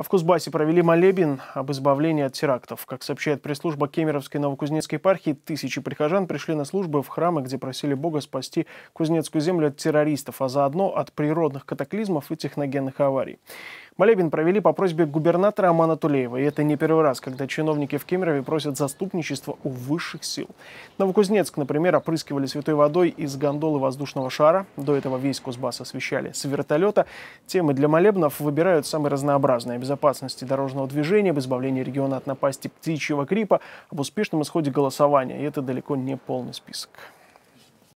А в Кузбассе провели молебен об избавлении от терактов. Как сообщает пресс-служба Кемеровской Новокузнецкой епархии, тысячи прихожан пришли на службы в храмы, где просили Бога спасти Кузнецкую землю от террористов, а заодно от природных катаклизмов и техногенных аварий. Молебен провели по просьбе губернатора Амана Тулеева. И это не первый раз, когда чиновники в Кемерове просят заступничество у высших сил. Новокузнецк, например, опрыскивали святой водой из гондолы воздушного шара. До этого весь Кузбасс освещали с вертолета. Темы для молебнов выбирают самые разнообразные. О безопасности дорожного движения, об избавлении региона от напасти птичьего гриппа, об успешном исходе голосования. И это далеко не полный список.